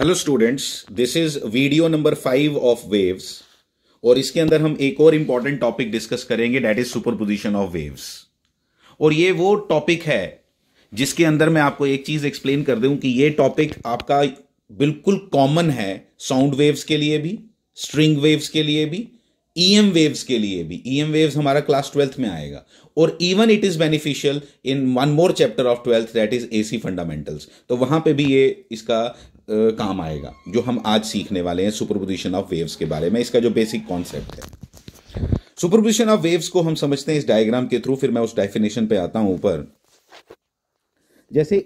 hello students this is video number five of waves और इसके अंदर हम एक और इंपॉर्टेंट टॉपिक डिस्कस करेंगे that is superposition of waves और ये वो टॉपिक है जिसके अंदर मैं आपको एक चीज एक्सप्लेन कर दूं कि ये टॉपिक आपका बिल्कुल कॉमन है साउंड वेव्स के लिए भी स्ट्रिंग वेव्स के लिए भी ईएम e वेव्स के लिए भी ईएम e वेव्स हमारा क्लास ट्वेल्थ में आएगा और even it is beneficial in one more chapter of twelfth that is AC fundamentals तो वहां पे भी ये इसका काम आएगा जो हम आज सीखने वाले हैं सुपरपोजिशन ऑफ वेव्स के बारे में इसका जो बेसिक कॉन्सेप्ट है सुपरपोजिशन ऑफ वेव्स को हम समझते हैं इस डायग्राम के थ्रू फिर मैं उस डेफिनेशन पे आता हूं ऊपर जैसे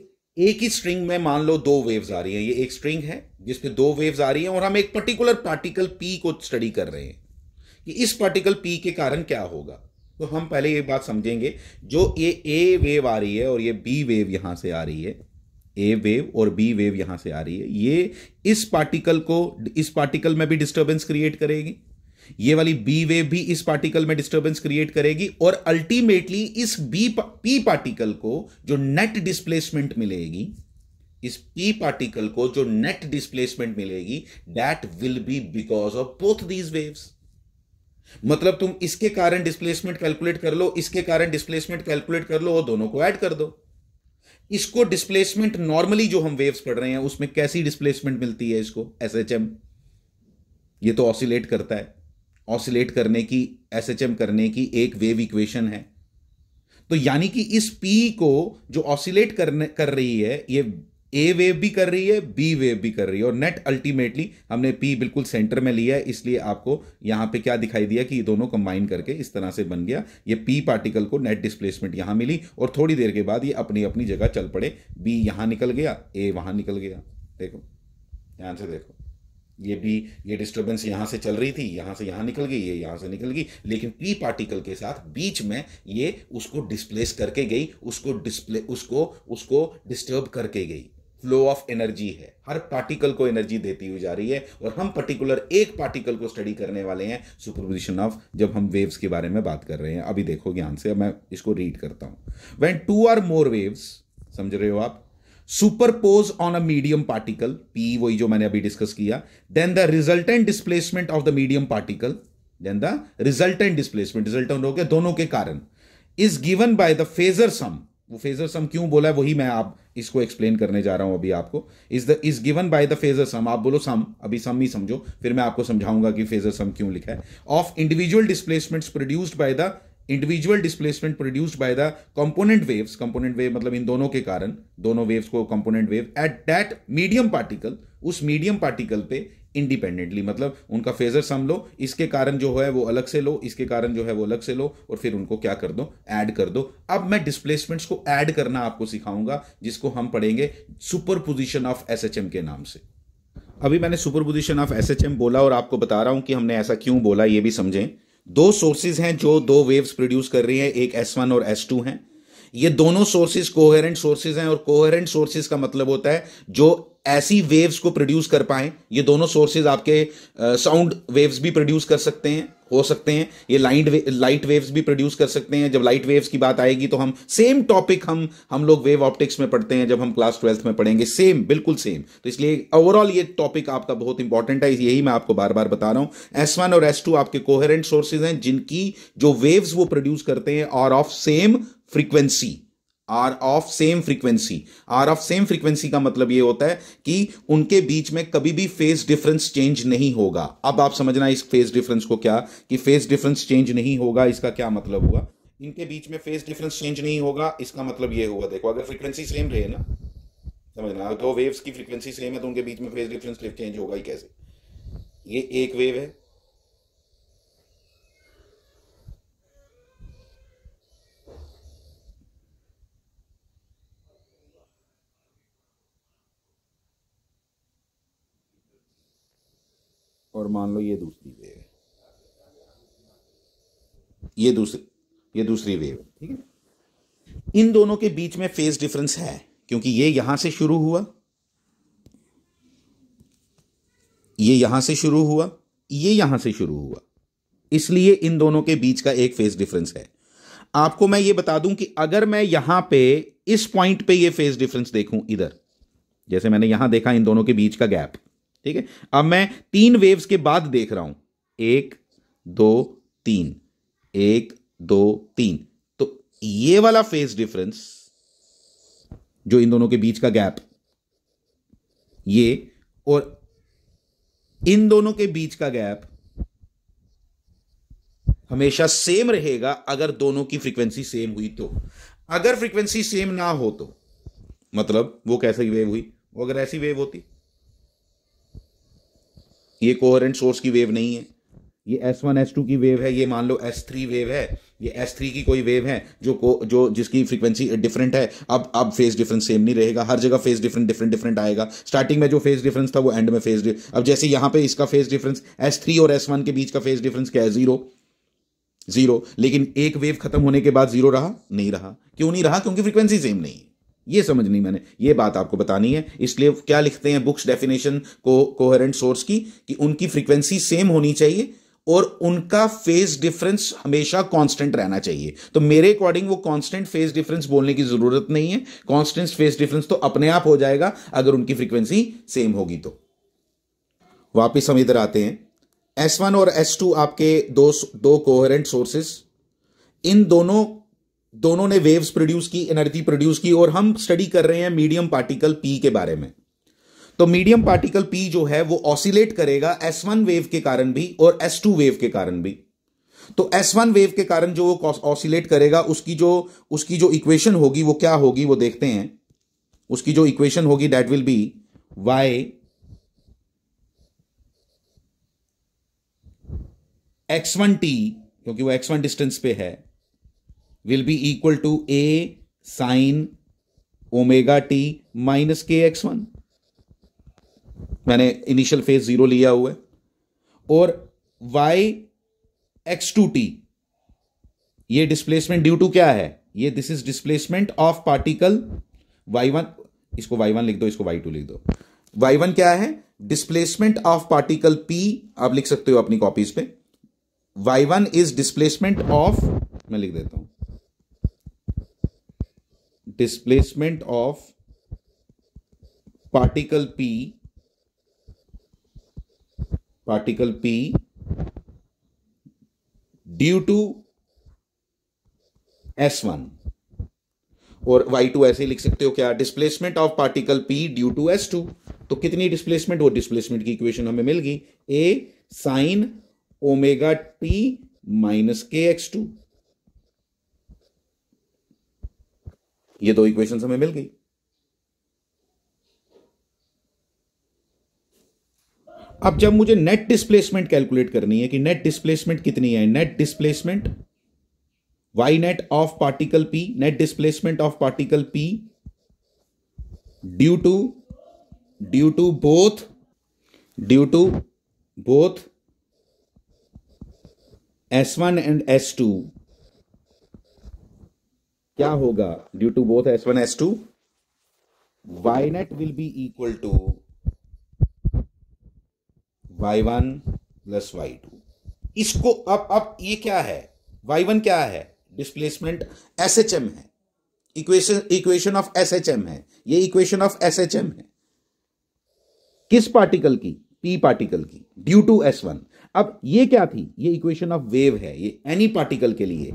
एक ही स्ट्रिंग में मान लो दो वेव्स आ रही हैं ये एक स्ट्रिंग है जिसपे दो वेव्स आ रही हैं और हम एक पर्टिकुलर पार्टिकल पी को स्टडी कर रहे हैं कि इस पार्टिकल पी के कारण क्या होगा तो हम पहले ये बात समझेंगे जो ये ए वेव आ रही है और ये बी वेव यहां से आ रही है ए वेव और बी वेव यहां से आ रही है ये इस पार्टिकल को इस पार्टिकल में भी डिस्टर्बेंस क्रिएट करेगी ये वाली बी वेव भी इस पार्टिकल में डिस्टर्बेंस क्रिएट करेगी और अल्टीमेटली इस बी पी पार्टिकल को जो नेट डिस्प्लेसमेंट मिलेगी इस पी पार्टिकल को जो नेट डिस्प्लेसमेंट मिलेगी that will be because of both these waves मतलब तुम इसके कारण डिस्प्लेसमेंट कैलकुलेट कर लो इसके कारण डिस्प्लेसमेंट कैलकुलेट कर लो और दोनों को ऐड कर दो इसको डिस्प्लेसमेंट नॉर्मली जो हम वेव्स पढ़ रहे हैं उसमें कैसी डिस्प्लेसमेंट मिलती है इसको एस एच एम ये तो ऑसिलेट करता है ऑसिलेट करने की एस एच एम करने की एक वेव इक्वेशन है तो यानी कि इस पी को जो ऑसिलेट करने कर रही है ये ए वेव भी कर रही है बी वेव भी कर रही है और नेट अल्टीमेटली हमने पी बिल्कुल सेंटर में लिया है इसलिए आपको यहाँ पे क्या दिखाई दिया कि ये दोनों कंबाइन करके इस तरह से बन गया ये पी पार्टिकल को नेट डिस्प्लेसमेंट यहाँ मिली और थोड़ी देर के बाद ये अपनी अपनी जगह चल पड़े बी यहाँ निकल गया ए वहाँ निकल गया देखो ध्यान से देखो ये भी ये डिस्टर्बेंस यहाँ से चल रही थी यहाँ से यहाँ निकल गई ये यहाँ से निकल गई लेकिन पी पार्टिकल के साथ बीच में ये उसको डिस्प्लेस करके गई उसको डिस्प्ले उसको उसको डिस्टर्ब करके गई फ्लो ऑफ एनर्जी है हर पार्टिकल को एनर्जी देती हुई जा रही है और हम पर्टिकुलर एक पार्टिकल को स्टडी करने वाले हैं सुपरपोजिशन ऑफ जब हम वेव्स के बारे में बात कर रहे हैं अभी देखो ज्ञान से मैं इसको रीड करता हूं when two or more waves समझ रहे हो आप superpose on a medium particle P वही जो मैंने अभी डिस्कस किया then the resultant displacement of the medium particle then the resultant displacement resultant हो गया दोनों के कारण is given by the phasor sum phasor sum क्यों बोला है वही मैं आप इसको एक्सप्लेन करने जा रहा हूं अभी आपको is the is given by the phasor sum आप बोलो सम अभी सम ही समझो फिर मैं आपको समझाऊंगा कि फेजर सम क्यों लिखा है of individual displacements produced by the individual displacement produced by the component waves component wave मतलब इन दोनों के कारण दोनों वेव्स को component wave at that medium particle उस मीडियम पार्टिकल पे इंडिपेंडेंटली मतलब उनका फेजर सम लो इसके कारण जो है वो अलग से लो इसके कारण जो है वो अलग से लो और फिर उनको क्या कर दो ऐड कर दो अब मैं डिस्प्लेसमेंट्स को ऐड करना आपको सिखाऊंगा जिसको हम पढ़ेंगे सुपर पोजिशन ऑफ एस के नाम से अभी मैंने सुपर पोजिशन ऑफ एस बोला और आपको बता रहा हूं कि हमने ऐसा क्यों बोला ये भी समझें दो सोर्सेज हैं जो दो वेव्स प्रोड्यूस कर रही हैं एक एस और एस हैं ये दोनों सोर्सेज कोहेरेंट सोर्सेज हैं और कोहेरेंट सोर्सेज का मतलब होता है जो ऐसी वेव्स को प्रोड्यूस कर पाए ये दोनों सोर्सेज आपके साउंड वेव्स भी प्रोड्यूस कर सकते हैं हो सकते हैं ये लाइट लाइट वेव्स भी प्रोड्यूस कर सकते हैं जब लाइट वेव्स की बात आएगी तो हम सेम टॉपिक हम हम लोग वेव ऑप्टिक्स में पढ़ते हैं जब हम क्लास ट्वेल्थ में पढ़ेंगे सेम बिल्कुल सेम तो इसलिए ओवरऑल ये टॉपिक आपका बहुत इंपॉर्टेंट है यही मैं आपको बार बार बता रहा हूं एस वन और एस टू आपके कोहेरेंट सोर्सेज हैं जिनकी जो वेव्स वो प्रोड्यूस करते हैं और of same frequency are of same frequency are of same frequency का मतलब ये होता है कि उनके बीच में कभी भी फेज डिफरेंस चेंज नहीं होगा अब आप समझना इस फेज डिफरेंस को क्या कि फेज डिफरेंस चेंज नहीं होगा इसका क्या मतलब हुआ इनके बीच में फेज डिफरेंस चेंज नहीं होगा इसका मतलब ये हुआ देखो अगर फ्रीक्वेंसी सेम रहे ना समझना दो तो वेव्स की फ्रीक्वेंसी सेम है तो उनके बीच में फेज डिफरेंस चेंज होगा ही कैसे ये एक वेव है और मान लो ये दूसरी वेव है ये दूसरी ये दूसरी वेव ठीक है इन दोनों के बीच में फेज डिफरेंस है क्योंकि ये यहां से शुरू हुआ ये यहां से शुरू हुआ ये यहां से शुरू हुआ इसलिए इन दोनों के बीच का एक फेज डिफरेंस है आपको मैं ये बता दूं कि अगर मैं यहां पे इस पॉइंट पे ये फेज डिफरेंस देखूं इधर जैसे मैंने यहां देखा इन दोनों के बीच का गैप ठीक है अब मैं तीन वेव्स के बाद देख रहा हूं एक दो तीन एक दो तीन तो ये वाला फेज डिफरेंस जो इन दोनों के बीच का गैप ये और इन दोनों के बीच का गैप हमेशा सेम रहेगा अगर दोनों की फ्रीक्वेंसी सेम हुई तो अगर फ्रीक्वेंसी सेम ना हो तो मतलब वो कैसी वेव हुई वो अगर ऐसी वेव होती ये कोहरेंट सोर्स की वेव नहीं है ये एस टू की वेव है ये मान लो एस थ्री वेव है ये थ्री की कोई वेव है जो को जो जिसकी फ्रीक्वेंसी डिफरेंट है अब अब फेज डिफरेंस सेम नहीं रहेगा हर जगह फेज डिफरेंट डिफरेंट डिफरेंट आएगा स्टार्टिंग में जो फेज डिफरेंस था वो एंड में फेज अब जैसे यहाँ पे इसका फेज डिफरेंस एस थ्री और एस वन के बीच का फेज डिफरेंस क्या है जीरो जीरो लेकिन एक वेव खत्म होने के बाद जीरो रहा नहीं रहा क्यों नहीं रहा क्योंकि फ्रीक्वेंसी सेम नहीं ये समझनी मैंने ये बात आपको बतानी है इसलिए क्या लिखते हैं बुक्स डेफिनेशन को कोहरेंट सोर्स की कि उनकी फ्रीक्वेंसी सेम होनी चाहिए और उनका फेज डिफरेंस हमेशा कांस्टेंट रहना चाहिए तो मेरे अकॉर्डिंग वो कांस्टेंट फेज डिफरेंस बोलने की जरूरत नहीं है कांस्टेंट फेज डिफरेंस तो अपने आप हो जाएगा अगर उनकी फ्रीक्वेंसी सेम होगी तो वापिस हम इधर आते हैं एस वन और एस टू आपके दो दो कोहरेंट सोर्सेस इन दोनों दोनों ने वेव्स प्रोड्यूस की एनर्जी प्रोड्यूस की और हम स्टडी कर रहे हैं मीडियम पार्टिकल पी के बारे में तो मीडियम पार्टिकल पी जो है वो ऑसिलेट करेगा एस वन वेव के कारण भी और एस टू वेव के कारण भी तो एस वन वेव के कारण जो वो ऑसिलेट करेगा उसकी जो उसकी जो इक्वेशन होगी वो क्या होगी वो देखते हैं उसकी जो इक्वेशन होगी that will be Y X one T क्योंकि वो एक्स वन डिस्टेंस पे है will be equal to A sine omega T minus K X one मैंने इनिशियल फेज जीरो लिया हुआ है और वाई एक्स टू टी ये डिस्प्लेसमेंट ड्यू टू क्या है ये this is displacement of particle Y one इसको वाई वन लिख दो इसको वाई टू लिख दो वाई वन क्या है डिस्प्लेसमेंट ऑफ पार्टिकल पी आप लिख सकते हो अपनी कॉपीज पे Y one is displacement of मैं लिख देता हूं displacement of particle p particle p due to s1 और y2 ऐसे लिख सकते हो क्या displacement of particle p due to s2 तो कितनी डिस्प्लेसमेंट वो डिस्प्लेसमेंट की इक्वेशन हमें मिल गई a sine omega T minus K X two ये दो इक्वेशन हमें मिल गई अब जब मुझे नेट डिस्प्लेसमेंट कैलकुलेट करनी है कि नेट डिस्प्लेसमेंट कितनी है net displacement Y net of particle P net displacement of particle P due to due to both due to both S one and S two क्या होगा due to both S one S two Y net will be equal to Y one plus Y two इसको अब अब ये क्या है Y one क्या है डिस्प्लेसमेंट एस एच एम है equation equation of S H M है ये equation of S H M है किस पार्टिकल की पी पार्टिकल की ड्यू टू एस वन अब ये क्या थी ये इक्वेशन ऑफ वेव है ये एनी पार्टिकल के लिए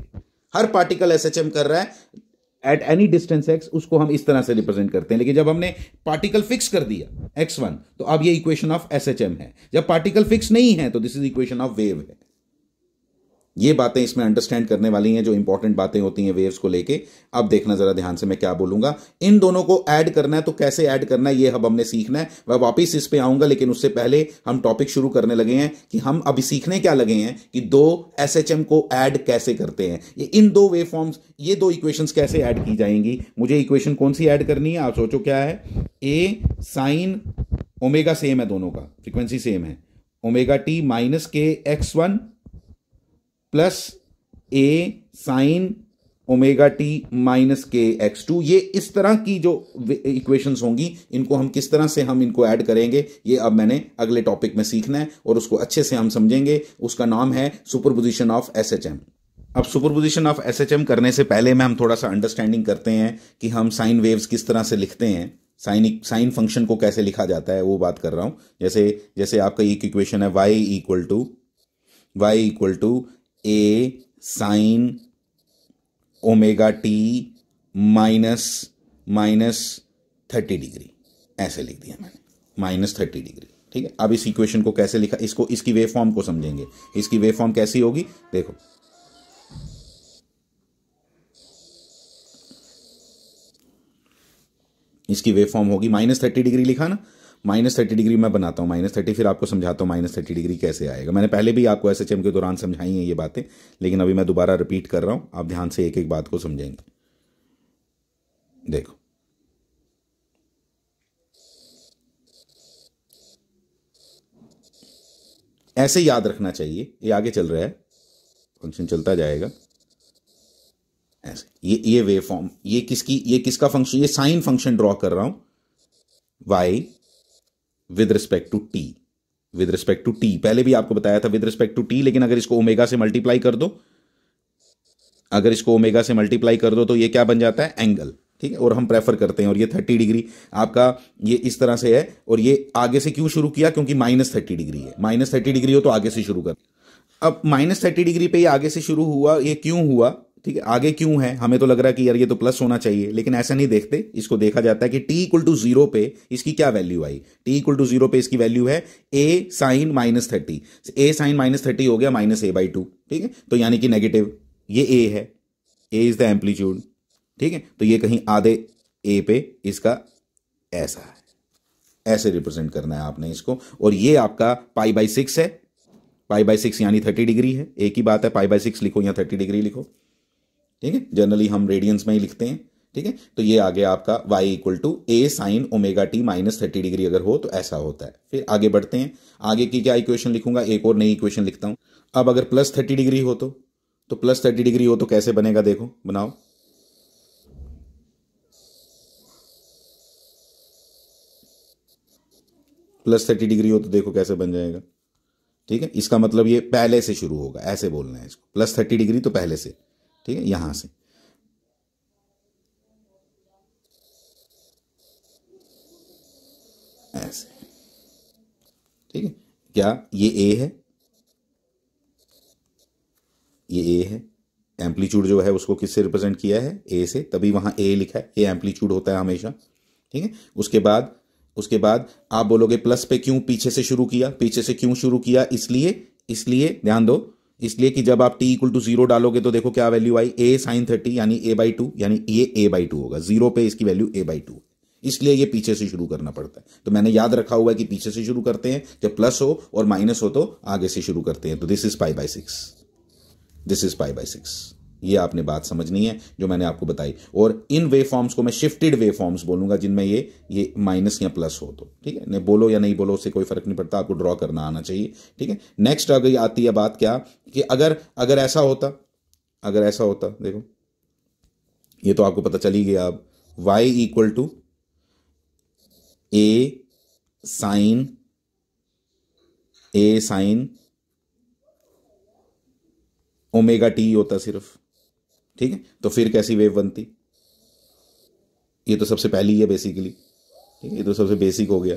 हर पार्टिकल एस एच एम कर रहा है एट एनी डिस्टेंस एक्स उसको हम इस तरह से रिप्रेजेंट करते हैं लेकिन जब हमने पार्टिकल फिक्स कर दिया एक्स वन तो अब ये equation of S H M है जब पार्टिकल फिक्स नहीं है तो this is equation of wave है ये बातें इसमें अंडरस्टैंड करने वाली हैं जो इंपॉर्टेंट बातें होती हैं वेव्स को लेके अब देखना जरा ध्यान से मैं क्या बोलूंगा इन दोनों को ऐड करना है तो कैसे ऐड करना है ये अब हमने सीखना है मैं वापस इस पे आऊंगा लेकिन उससे पहले हम टॉपिक शुरू करने लगे हैं कि हम अभी सीखने क्या लगे हैं कि दो एस को ऐड कैसे करते हैं ये इन दो वे फॉर्म्स ये दो इक्वेशन कैसे ऐड की जाएंगी मुझे इक्वेशन कौन सी ऐड करनी है आप सोचो क्या है ए साइन ओमेगा सेम है दोनों का फ्रीक्वेंसी सेम है omega T minus K X one plus A sine omega T minus K X two ये इस तरह की जो इक्वेशंस होंगी इनको हम किस तरह से हम इनको ऐड करेंगे ये अब मैंने अगले टॉपिक में सीखना है और उसको अच्छे से हम समझेंगे उसका नाम है superposition of S H M अब superposition of S H M करने से पहले में हम थोड़ा सा अंडरस्टैंडिंग करते हैं कि हम साइन वेव्स किस तरह से लिखते हैं साइन साइन फंक्शन को कैसे लिखा जाता है वो बात कर रहा हूँ जैसे जैसे आपका एक इक्वेशन है Y equal to Y equal to A sine omega T minus minus thirty degree ऐसे लिख दिया मैंने माइनस थर्टी डिग्री ठीक है अब इस इक्वेशन को कैसे लिखा इसको इसकी वेव फॉर्म को समझेंगे इसकी वेव फॉर्म कैसी होगी देखो इसकी वेव फॉर्म होगी माइनस थर्टी डिग्री लिखा ना माइनस थर्टी डिग्री मैं बनाता हूँ माइनस थर्टी फिर आपको समझाता हूँ माइनस थर्टी डिग्री कैसे आएगा मैंने पहले भी आपको एस के दौरान समझाई हैं ये बातें लेकिन अभी मैं दोबारा रिपीट कर रहा हूँ आप ध्यान से एक एक बात को समझेंगे देखो ऐसे याद रखना चाहिए ये आगे चल रहा है फंक्शन चलता जाएगा ऐसे ये ये वेव फॉर्म ये किसकी ये किसका फंक्शन ये साइन फंक्शन ड्रॉ कर रहा हूं Y with respect to T with respect to T पहले भी आपको बताया था विद रिस्पेक्ट टू टी लेकिन अगर इसको ओमेगा से मल्टीप्लाई कर दो अगर इसको ओमेगा से मल्टीप्लाई कर दो तो ये क्या बन जाता है एंगल ठीक है और हम प्रेफर करते हैं और ये थर्टी डिग्री आपका ये इस तरह से है और ये आगे से क्यों शुरू किया क्योंकि माइनस थर्टी डिग्री है माइनस थर्टी डिग्री हो तो आगे से शुरू कर अब माइनस थर्टी डिग्री पे ये आगे से शुरू हुआ ये क्यों हुआ ठीक है आगे क्यों है हमें तो लग रहा है कि यार ये तो प्लस होना चाहिए लेकिन ऐसा नहीं देखते इसको देखा जाता है कि टी इक्वल टू जीरो पे इसकी क्या वैल्यू आई टी इक्वल टू जीरो पे इसकी वैल्यू है A sine minus thirty A sine minus thirty हो गया माइनस ए बाई टू ठीक है तो यानी कि नेगेटिव ये ए है ए इज द एम्पलीट्यूड ठीक है तो ये कहीं आधे ए पे इसका ऐसा है ऐसे रिप्रेजेंट करना है आपने इसको और ये आपका पाई बाई सिक्स है पाई बाई सिक्स यानी थर्टी डिग्री है एक ही बात है पाई बाई सिक्स लिखो या थर्टी डिग्री लिखो ठीक है जनरली हम रेडियंस में ही लिखते हैं ठीक है तो ये आगे आपका y equal to A sine omega T minus thirty degree अगर हो तो ऐसा होता है फिर आगे बढ़ते हैं आगे की क्या इक्वेशन लिखूंगा एक और नई इक्वेशन लिखता हूं अब अगर प्लस थर्टी डिग्री हो तो तो प्लस थर्टी डिग्री हो तो कैसे बनेगा देखो बनाओ प्लस थर्टी डिग्री हो तो देखो कैसे बन जाएगा ठीक है इसका मतलब ये पहले से शुरू होगा ऐसे बोलना है इसको प्लस थर्टी डिग्री तो पहले से ठीक है यहां से ऐसे ठीक है क्या ये ए है ये ए है एम्पलीट्यूड जो है उसको किससे रिप्रेजेंट किया है ए से तभी वहां ए लिखा है ए एम्पलीट्यूड होता है हमेशा ठीक है उसके बाद उसके बाद आप बोलोगे प्लस पे क्यों पीछे से शुरू किया पीछे से क्यों शुरू किया इसलिए इसलिए ध्यान दो इसलिए कि जब आप टी इक्वल टू जीरो डालोगे तो देखो क्या वैल्यू आई ए साइन थर्टी यानी ए बाई टू यानी ये ए बाई टू होगा जीरो पे इसकी वैल्यू ए बाई टू इसलिए ये पीछे से शुरू करना पड़ता है तो मैंने याद रखा हुआ है कि पीछे से शुरू करते हैं जब प्लस हो और माइनस हो तो आगे से शुरू करते हैं तो this is pi by six this is pi by six ये आपने बात समझनी है जो मैंने आपको बताई और इन वे फॉर्म्स को मैं शिफ्टेड वे फॉर्म्स बोलूंगा जिनमें ये ये माइनस या प्लस हो तो ठीक है नहीं बोलो या नहीं बोलो उससे कोई फर्क नहीं पड़ता आपको ड्रॉ करना आना चाहिए ठीक है नेक्स्ट अगर आती है बात क्या कि अगर अगर ऐसा होता अगर ऐसा होता देखो ये तो आपको पता चली गया अब Y equal to A sine A sine omega T होता सिर्फ ठीक है तो फिर कैसी वेव बनती ये तो सबसे पहली है बेसिकली ठीक है ये तो सबसे बेसिक हो गया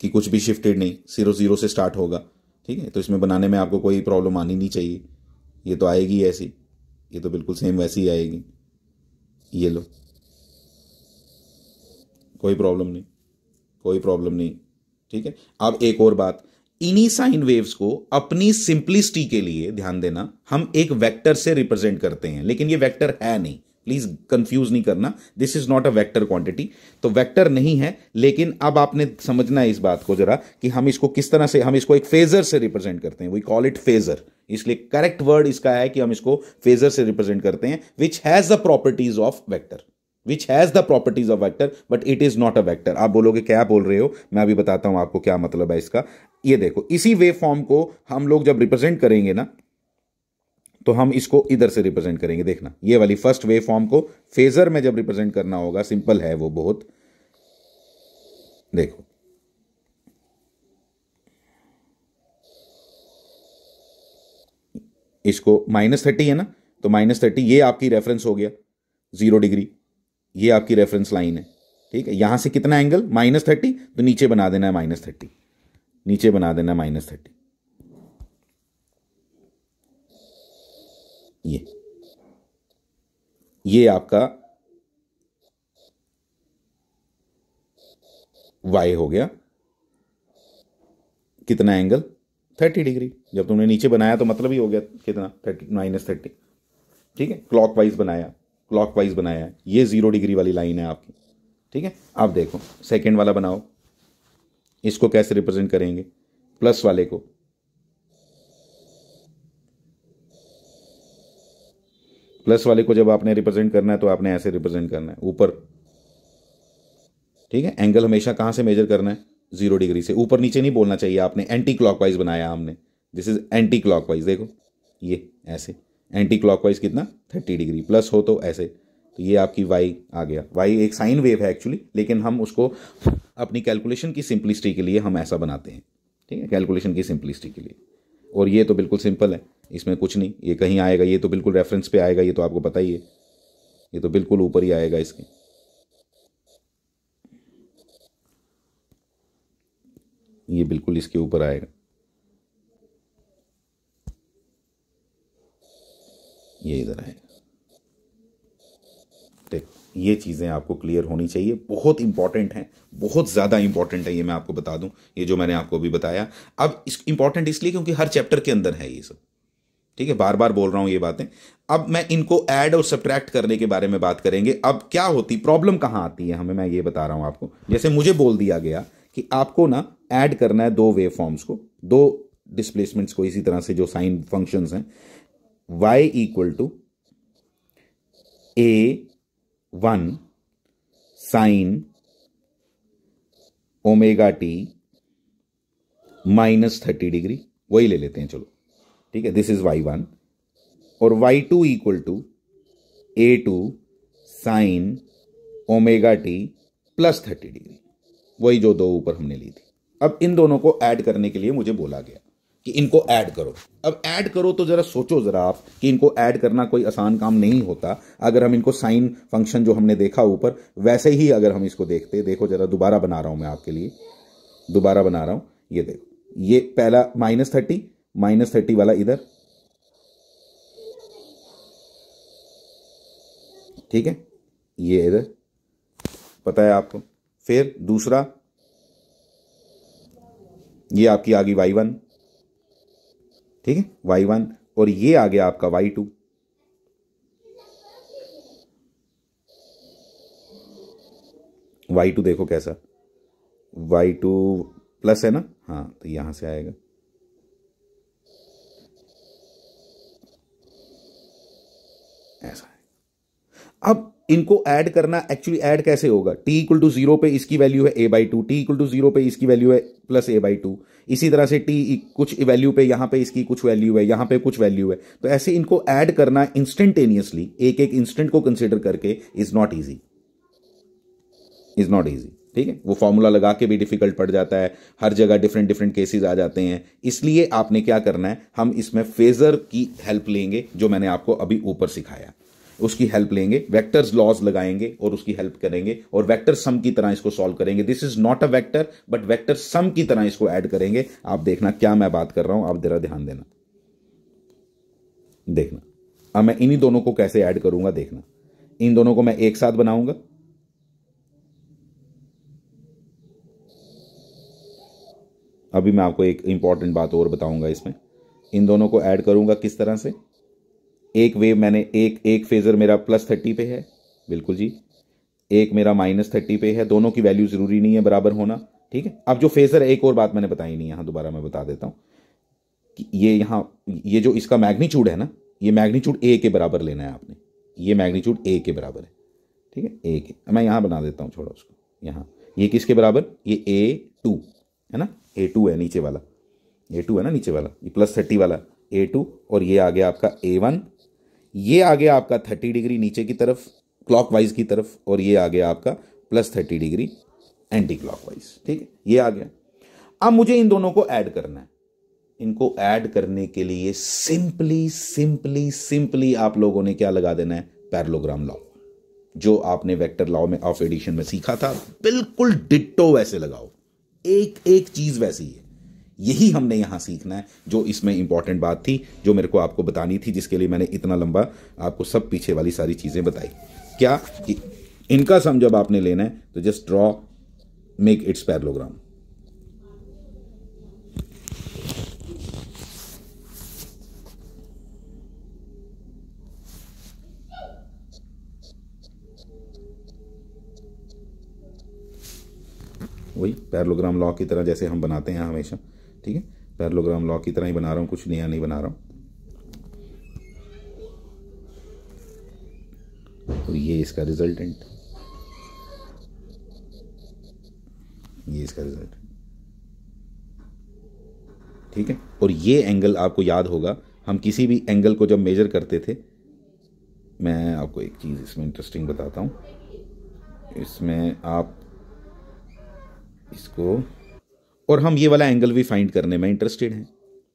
कि कुछ भी शिफ्टेड नहीं जीरो जीरो से स्टार्ट होगा ठीक है तो इसमें बनाने में आपको कोई प्रॉब्लम आनी नहीं चाहिए ये तो आएगी ऐसी ये तो बिल्कुल सेम वैसी ही आएगी ये लो कोई प्रॉब्लम नहीं कोई प्रॉब्लम नहीं ठीक है अब एक और बात इन्हीं साइन वेव्स को अपनी सिंपलिसिटी के लिए ध्यान देना हम एक वेक्टर से रिप्रेजेंट करते हैं लेकिन ये वेक्टर है नहीं प्लीज कंफ्यूज नहीं करना this is not a vector quantity तो वेक्टर नहीं है लेकिन अब आपने समझना है इस बात को जरा कि हम इसको किस तरह से हम इसको एक फेजर से रिप्रेजेंट करते हैं वी कॉल इट फेजर इसलिए करेक्ट वर्ड इसका है कि हम इसको फेजर से रिप्रेजेंट करते हैं which has the properties of vector which has the properties of vector but it is not a vector आप बोलोगे क्या बोल रहे हो मैं अभी बताता हूं आपको क्या मतलब है इसका ये देखो इसी वेव फॉर्म को हम लोग जब रिप्रेजेंट करेंगे ना तो हम इसको इधर से रिप्रेजेंट करेंगे देखना ये वाली फर्स्ट वेव फॉर्म को फेजर में जब रिप्रेजेंट करना होगा सिंपल है वो बहुत देखो इसको माइनस थर्टी है ना तो माइनस थर्टी ये आपकी रेफरेंस हो गया जीरो डिग्री ये आपकी रेफरेंस लाइन है ठीक है यहां से कितना एंगल माइनस थर्टी तो नीचे बना देना है माइनस थर्टी नीचे बना देना है माइनस थर्टी ये ये आपका वाई हो गया कितना एंगल थर्टी डिग्री जब तुमने नीचे बनाया तो मतलब ही हो गया कितना थर्टी माइनस थर्टी ठीक है क्लॉक वाइज बनाया क्लॉकवाइज बनाया है ये जीरो डिग्री वाली लाइन है आपकी ठीक है आप देखो सेकेंड वाला बनाओ इसको कैसे रिप्रेजेंट करेंगे प्लस वाले को प्लस वाले को जब आपने रिप्रेजेंट करना है तो आपने ऐसे रिप्रेजेंट करना है ऊपर ठीक है एंगल हमेशा कहां से मेजर करना है जीरो डिग्री से ऊपर नीचे नहीं बोलना चाहिए आपने एंटी क्लॉकवाइज बनाया हमने दिस इज एंटी क्लॉकवाइज देखो ये ऐसे एंटी क्लॉकवाइज कितना थर्टी डिग्री प्लस हो तो ऐसे तो ये आपकी वाई आ गया वाई एक साइन वेव है एक्चुअली लेकिन हम उसको अपनी कैलकुलेशन की सिंपलिसिटी के लिए हम ऐसा बनाते हैं ठीक है कैलकुलेशन की सिंपलिसिटी के लिए और ये तो बिल्कुल सिंपल है इसमें कुछ नहीं ये कहीं आएगा ये तो बिल्कुल रेफरेंस पे आएगा ये तो आपको पता ही है ये तो बिल्कुल ऊपर ही आएगा इसके ये बिल्कुल इसके ऊपर आएगा ये इधर है ठीक ये चीज़ें आपको क्लियर होनी चाहिए बहुत इंपॉर्टेंट हैं बहुत ज़्यादा इंपॉर्टेंट है ये मैं आपको बता दूं ये जो मैंने आपको अभी बताया अब इस इंपॉर्टेंट इसलिए क्योंकि हर चैप्टर के अंदर है ये सब ठीक है बार बार बोल रहा हूँ ये बातें अब मैं इनको ऐड और सब्ट्रैक्ट करने के बारे में बात करेंगे अब क्या होती प्रॉब्लम कहाँ आती है हमें मैं ये बता रहा हूँ आपको जैसे मुझे बोल दिया गया कि आपको ना ऐड करना है दो वे फॉर्म्स को दो डिस्प्लेसमेंट्स को इसी तरह से जो साइन फंक्शंस हैं y equal to a 1 sine omega T minus thirty degree वही ले लेते हैं चलो ठीक है दिस इज वाई वन और Y two equal to A two sine omega T plus thirty degree वही जो दो ऊपर हमने ली थी अब इन दोनों को ऐड करने के लिए मुझे बोला गया कि इनको ऐड करो अब ऐड करो तो जरा सोचो जरा आप कि इनको ऐड करना कोई आसान काम नहीं होता अगर हम इनको साइन फंक्शन जो हमने देखा ऊपर वैसे ही अगर हम इसको देखते देखो जरा दोबारा बना रहा हूं मैं आपके लिए दोबारा बना रहा हूं ये देखो ये पहला माइनस थर्टी माइनस थर्टी वाला इधर ठीक है ये इधर पता है आपको फिर दूसरा ये आपकी आ गई वाई वन ठीक है वाई वन और ये आ गया आपका वाई टू वाई टू देखो कैसा वाई टू प्लस है ना हाँ तो यहां से आएगा ऐसा है अब इनको ऐड करना एक्चुअली ऐड कैसे होगा टी इक्वल टू जीरो पे इसकी वैल्यू है A by two T equal to zero पे इसकी वैल्यू है प्लस ए बाई टू इसी तरह से टी e- कुछ वैल्यू पे यहां पे इसकी कुछ वैल्यू है यहां पे कुछ वैल्यू है तो ऐसे इनको ऐड करना इंस्टेंटेनियसली एक एक इंस्टेंट को कंसिडर करके is not easy is not easy ठीक है वो फॉर्मूला लगा के भी डिफिकल्ट पड़ जाता है हर जगह डिफरेंट डिफरेंट केसेस आ जाते हैं इसलिए आपने क्या करना है हम इसमें फेजर की हेल्प लेंगे जो मैंने आपको अभी ऊपर सिखाया उसकी हेल्प लेंगे वेक्टर्स लॉज लगाएंगे और उसकी हेल्प करेंगे और वेक्टर सम की तरह इसको सॉल्व करेंगे this is not a vector but vector sum की तरह इसको ऐड करेंगे आप देखना क्या मैं बात कर रहा हूं आप जरा ध्यान देना देखना अब मैं इन्हीं दोनों को कैसे ऐड करूंगा देखना इन दोनों को मैं एक साथ बनाऊंगा अभी मैं आपको एक इंपॉर्टेंट बात और बताऊंगा इसमें इन दोनों को ऐड करूंगा किस तरह से एक वेव मैंने एक एक फेज़र मेरा प्लस थर्टी पे है बिल्कुल जी एक मेरा माइनस थर्टी पे है दोनों की वैल्यू ज़रूरी नहीं है बराबर होना ठीक है अब जो फेज़र एक और बात मैंने बताई नहीं यहाँ दोबारा मैं बता देता हूँ कि ये यहाँ ये जो इसका मैग्नीच्यूड है ना ये मैग्नीच्यूड ए के बराबर लेना है आपने ये मैग्नीच्यूड ए के बराबर है ठीक है ए के मैं यहाँ बना देता हूँ छोड़ो उसको यहाँ ये किसके बराबर ये ए टू है ना ए टू है नीचे वाला ए टू है ना नीचे वाला ये प्लस थर्टी वाला ए टू और ये आ गया आपका ए वन ये आ गया आपका थर्टी डिग्री नीचे की तरफ क्लॉकवाइज की तरफ और ये आ गया आपका plus thirty degree anti clockwise ठीक है ये आ गया अब मुझे इन दोनों को ऐड करना है इनको ऐड करने के लिए सिंपली सिंपली सिंपली आप लोगों ने क्या लगा देना है पैरलोग्राम लॉ जो आपने वेक्टर लॉ में ऑफ एडिशन में सीखा था बिल्कुल डिट्टो वैसे लगाओ एक एक चीज वैसी है यही हमने यहाँ सीखना है जो इसमें इंपॉर्टेंट बात थी जो मेरे को आपको बतानी थी जिसके लिए मैंने इतना लंबा आपको सब पीछे वाली सारी चीज़ें बताई क्या कि इनका सम जब आपने लेना है तो just draw make its parallelogram वही पैरलोग्राम लॉ की तरह जैसे हम बनाते हैं हमेशा ठीक है पैरलोग्राम लॉ की तरह ही बना रहा हूँ कुछ नया नहीं बना रहा हूँ ये इसका रिजल्टेंट ये इसका रिजल्ट ठीक है और ये एंगल आपको याद होगा हम किसी भी एंगल को जब मेजर करते थे मैं आपको एक चीज़ इसमें इंटरेस्टिंग बताता हूँ इसमें आप इसको और हम ये वाला एंगल भी फाइंड करने में इंटरेस्टेड हैं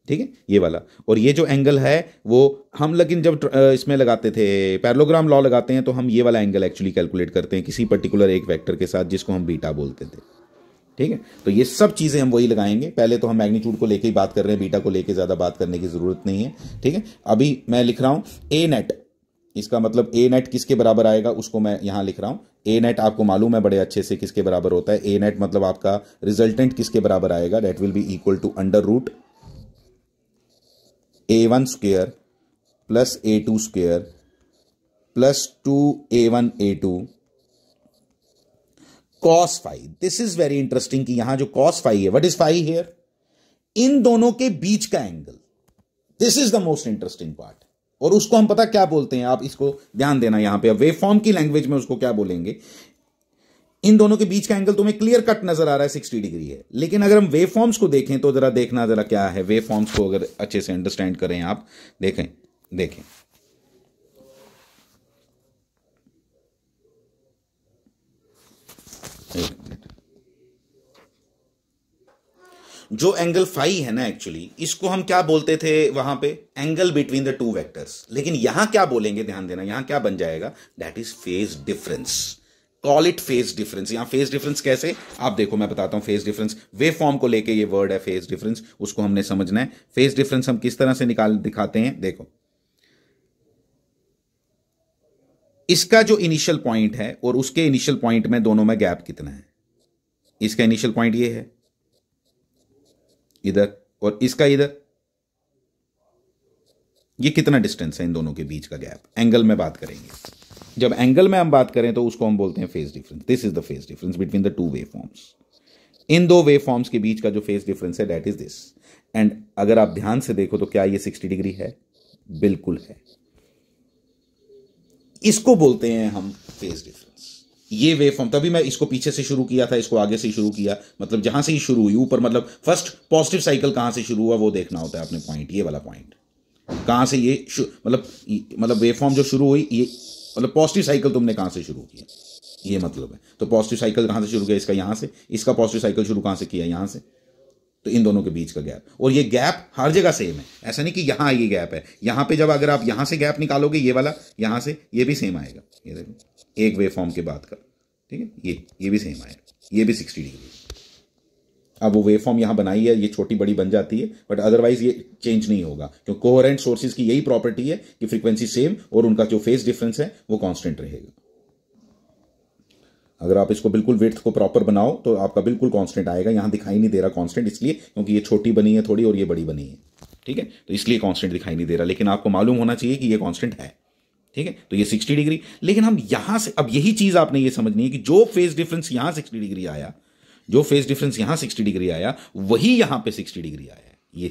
ठीक है ये वाला और ये जो एंगल है वो हम लेकिन जब इसमें लगाते थे पैरलोग्राम लॉ लगाते हैं तो हम ये वाला एंगल एक्चुअली कैलकुलेट करते हैं किसी पर्टिकुलर एक वेक्टर के साथ जिसको हम बीटा बोलते थे ठीक है तो ये सब चीज़ें हम वही लगाएंगे पहले तो हम मैग्नीट्यूड को लेके ही बात कर रहे हैं बीटा को लेके ज़्यादा बात करने की ज़रूरत नहीं है ठीक है अभी मैं लिख रहा हूँ ए नेट इसका मतलब ए नेट किसके बराबर आएगा उसको मैं यहां लिख रहा हूं ए नेट आपको मालूम है बड़े अच्छे से किसके बराबर होता है ए नेट मतलब आपका रिजल्टेंट किसके बराबर आएगा that will be equal to under root A one square plus A two square plus two A one A two cos phi this is very interesting कि यहां जो कॉस फाइव है वट इज फाइव हेयर इन दोनों के बीच का angle this is the most interesting part और उसको हम पता क्या बोलते हैं आप इसको ध्यान देना यहां पे वेव फॉर्म की लैंग्वेज में उसको क्या बोलेंगे इन दोनों के बीच का एंगल तुम्हें क्लियर कट नजर आ रहा है सिक्सटी डिग्री है लेकिन अगर हम वेव फॉर्म्स को देखें तो जरा देखना जरा क्या है वेव फॉर्म्स को अगर अच्छे से अंडरस्टैंड करें आप देखें देखें एक जो एंगल फाई है ना एक्चुअली इसको हम क्या बोलते थे वहां पे angle between the two vectors लेकिन यहां क्या बोलेंगे ध्यान देना यहां क्या बन जाएगा that is phase difference call it phase difference यहां फेज डिफरेंस कैसे आप देखो मैं बताता हूं फेज डिफरेंस वे फॉर्म को लेके ये वर्ड है फेज डिफरेंस उसको हमने समझना है फेज डिफरेंस हम किस तरह से निकाल दिखाते हैं देखो इसका जो इनिशियल पॉइंट है और उसके इनिशियल पॉइंट में दोनों में गैप कितना है इसका इनिशियल पॉइंट ये है इधर और इसका इधर ये कितना डिस्टेंस है इन दोनों के बीच का गैप एंगल में बात करेंगे जब एंगल में हम बात करें तो उसको हम बोलते हैं phase difference this is the phase difference between the two wave forms इन दो वे फॉर्म्स के बीच का जो फेज डिफरेंस है दैट इज दिस एंड अगर आप ध्यान से देखो तो क्या ये सिक्सटी डिग्री है बिल्कुल है इसको बोलते हैं हम फेज डिफरेंस ये वेव फॉर्म तभी मैं इसको पीछे से शुरू किया था इसको आगे से शुरू किया मतलब जहां से ही शुरू हुई ऊपर मतलब फर्स्ट पॉजिटिव साइकिल कहां से शुरू हुआ वो देखना होता है आपने पॉइंट ये वाला पॉइंट कहां से ये मतलब मतलब वेव फॉर्म जो शुरू हुई ये मतलब पॉजिटिव साइकिल तुमने कहां से शुरू किया ये मतलब है तो पॉजिटिव साइकिल कहां से शुरू किया इसका यहां से इसका पॉजिटिव साइकिल शुरू कहां से किया यहां से तो इन दोनों के बीच का गैप और ये गैप हर जगह सेम है ऐसा नहीं कि यहां ये गैप है यहां पे जब अगर आप यहां से गैप निकालोगे ये वाला यहां से ये भी सेम आएगा ये देखो एक वे फॉर्म के बाद का ठीक है ये ये भी सेम आया ये भी सिक्सटी डिग्री अब वो वेव फॉर्म यहाँ बनाई है ये छोटी बड़ी बन जाती है बट अदरवाइज ये चेंज नहीं होगा क्योंकि कोहरेंट सोर्सेज की यही प्रॉपर्टी है कि फ्रीक्वेंसी सेम और उनका जो फेस डिफरेंस है वो कांस्टेंट रहेगा अगर आप इसको बिल्कुल वेथ को प्रॉपर बनाओ तो आपका बिल्कुल कांस्टेंट आएगा यहां दिखाई नहीं दे रहा कांस्टेंट इसलिए क्योंकि ये छोटी बनी है थोड़ी और ये बड़ी बनी है ठीक है तो इसलिए कांस्टेंट दिखाई नहीं दे रहा लेकिन आपको मालूम होना चाहिए कि ये कांस्टेंट है ठीक है तो ये सिक्सटी डिग्री लेकिन हम यहां से अब यही चीज आपने ये समझनी है कि जो फेज डिफरेंस यहां सिक्सटी डिग्री आया जो फेज डिफरेंस यहां सिक्सटी डिग्री आया वही यहां पे सिक्सटी डिग्री आया ये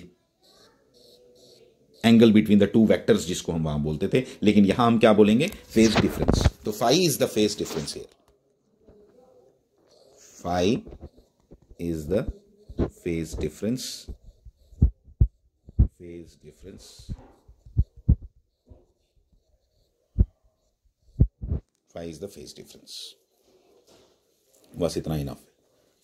angle between the two vectors जिसको हम वहां बोलते थे लेकिन यहां हम क्या बोलेंगे फेज डिफरेंस तो phi is the phase difference phi is the phase difference phase difference phi is the phase difference बस इतना इनफ है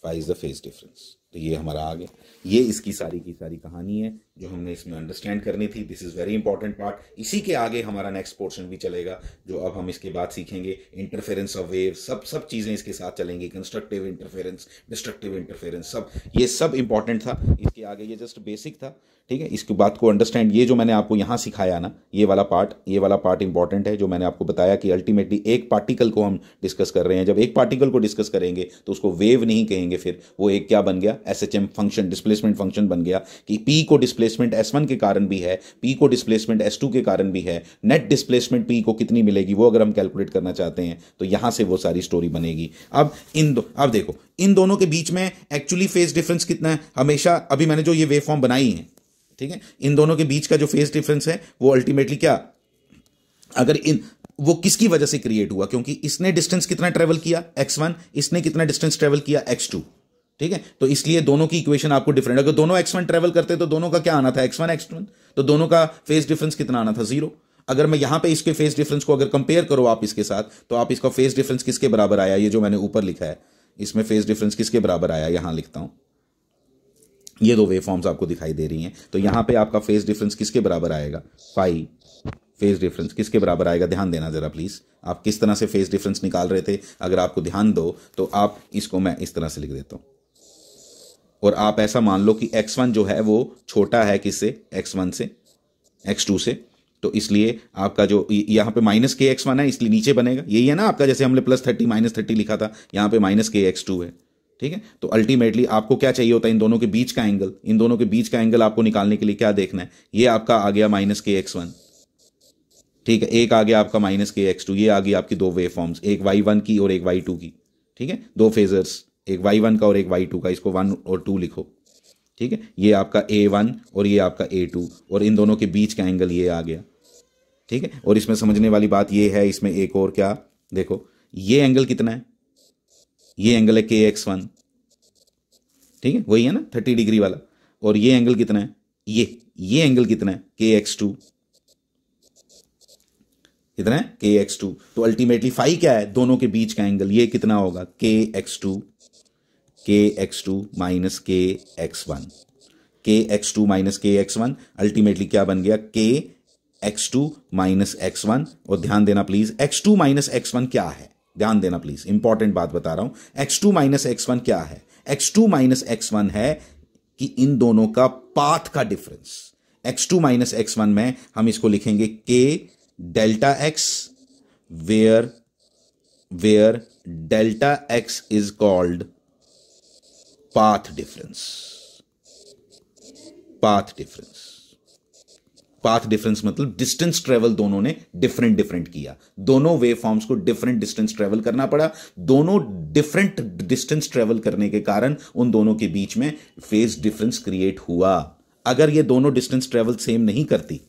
phi is the phase difference तो ये हमारा आ गया ये इसकी सारी की सारी कहानी है जो हमने इसमें अंडरस्टैंड करनी थी this is very important part इसी के आगे हमारा नेक्स्ट पोर्शन भी चलेगा जो अब हम इसके बाद सीखेंगे इंटरफेरेंस ऑफ वेव सब सब चीज़ें इसके साथ चलेंगी कंस्ट्रक्टिव इंटरफेरेंस डिस्ट्रक्टिव इंटरफेरेंस सब ये सब इंपॉर्टेंट था इसके आगे ये जस्ट बेसिक था ठीक है इसके बात को अंडरस्टैंड ये जो मैंने आपको यहाँ सिखाया ना ये वाला पार्ट ये वाला पार्ट इंपॉर्टेंट है जो मैंने आपको बताया कि अल्टीमेटली एक पार्टिकल को हम डिस्कस कर रहे हैं जब एक पार्टिकल को डिस्कस करेंगे तो उसको वेव नहीं कहेंगे फिर वो एक क्या बन गया S H M function displacement function बन गया कि पी को डिस्प्ले डिस्प्लेसमेंट एस वन के कारण भी है पी को डिस्प्लेसमेंट एस टू के कारण भी है नेट डिस्प्लेसमेंट पी को कितनी मिलेगी वो अगर हम कैलकुलेट करना चाहते हैं तो यहां से वो सारी स्टोरी बनेगी अब इन दो अब देखो इन दोनों के बीच में एक्चुअली फेस डिफरेंस कितना है हमेशा अभी मैंने जो ये वेव फॉर्म बनाई है ठीक है इन दोनों के बीच का जो फेस डिफरेंस है वो अल्टीमेटली क्या अगर इन वो किसकी वजह से क्रिएट हुआ क्योंकि इसने डिस्टेंस कितना ट्रेवल किया एक्स वन इसने कितना डिस्टेंस ट्रेवल किया एक्स टू ठीक है तो इसलिए दोनों की इक्वेशन आपको डिफरेंट अगर दोनों एक्स वन ट्रेवल करते तो दोनों का क्या आना था एक्स वन एक्स वन तो दोनों का फेस डिफरेंस कितना आना था जीरो अगर मैं यहां पे इसके फेस डिफरेंस को अगर कंपेयर करो आप इसके साथ तो आप इसका फेस डिफरेंस किसके बराबर आया ये जो मैंने ऊपर लिखा है इसमें फेस डिफरेंस किसके बराबर आया यहां लिखता हूं ये दो वेवफॉर्म्स आपको दिखाई दे रही हैं तो यहां पे आपका फेस डिफरेंस किसके बराबर आएगा फाइव फेस डिफरेंस किसके बराबर आएगा ध्यान देना जरा प्लीज आप किस तरह से फेस डिफरेंस निकाल रहे थे अगर आपको ध्यान दो तो आप इसको मैं इस तरह से लिख देता हूं और आप ऐसा मान लो कि x1 जो है वो छोटा है किससे x1 से x2 से तो इसलिए आपका जो यहाँ पे माइनस के एक्स वन है इसलिए नीचे बनेगा यही है ना आपका जैसे हमने प्लस थर्टी माइनस थर्टी लिखा था यहाँ पे माइनस के एक्स टू है ठीक है तो अल्टीमेटली आपको क्या चाहिए होता है इन दोनों के बीच का एंगल इन दोनों के बीच का एंगल आपको निकालने के लिए क्या देखना है ये आपका आ गया माइनस के एक्स वन ठीक है एक आ गया आपका माइनस के एक्स टू ये आ गई आपकी दो वे फॉर्म्स एक वाई वन की और एक वाई टू की ठीक है दो फेजर्स एक वाई वन का और एक वाई टू का इसको वन और टू लिखो ठीक है ये आपका ए वन और ये आपका ए टू और इन दोनों के बीच का एंगल ये आ गया ठीक है और इसमें समझने वाली बात ये है इसमें एक और क्या देखो ये एंगल कितना है ये एंगल है के एक्स वन ठीक है वही है ना थर्टी डिग्री वाला और ये एंगल कितना है ये ये एंगल कितना है के एक्स टू कितना है के एक्स टू तो अल्टीमेटली फाइव क्या है दोनों के बीच का एंगल ये कितना होगा K X two K X two minus K X one K X two minus K X one ultimately क्या बन गया K X two minus X one और ध्यान देना please X two minus X one क्या है ध्यान देना प्लीज इंपॉर्टेंट बात बता रहा हूं X two minus X one क्या है X two minus X one है कि इन दोनों का पाथ का difference X two minus X one में हम इसको लिखेंगे K delta X where where delta X is called path difference path difference path difference मतलब डिस्टेंस ट्रेवल दोनों ने डिफरेंट डिफरेंट किया दोनों वे फॉर्म्स को डिफरेंट डिस्टेंस ट्रेवल करना पड़ा दोनों डिफरेंट डिस्टेंस ट्रेवल करने के कारण उन दोनों के बीच में फेज डिफरेंस क्रिएट हुआ अगर ये दोनों डिस्टेंस ट्रेवल सेम नहीं करती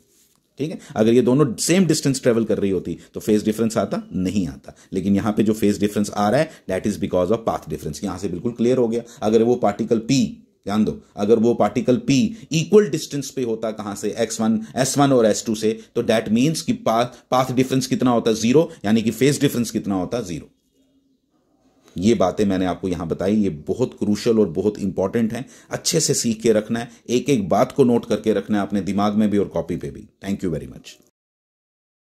ठीक है अगर ये दोनों सेम डिस्टेंस ट्रेवल कर रही होती तो फेस डिफरेंस आता नहीं आता लेकिन यहां पे जो फेस डिफरेंस आ रहा है that is because of path difference यहां से बिल्कुल क्लियर हो गया अगर वो पार्टिकल पी ध्यान दो अगर वो पार्टिकल पी इक्वल डिस्टेंस पे होता कहां से एक्स वन एस वन और एस टू से तो डैट मीन्स कि पाथ डिफरेंस कितना होता जीरो यानी कि फेस डिफरेंस कितना होता जीरो ये बातें मैंने आपको यहां बताई ये बहुत क्रूशल और बहुत इंपॉर्टेंट हैं अच्छे से सीख के रखना है एक एक बात को नोट करके रखना है अपने दिमाग में भी और कॉपी पे भी थैंक यू वेरी मच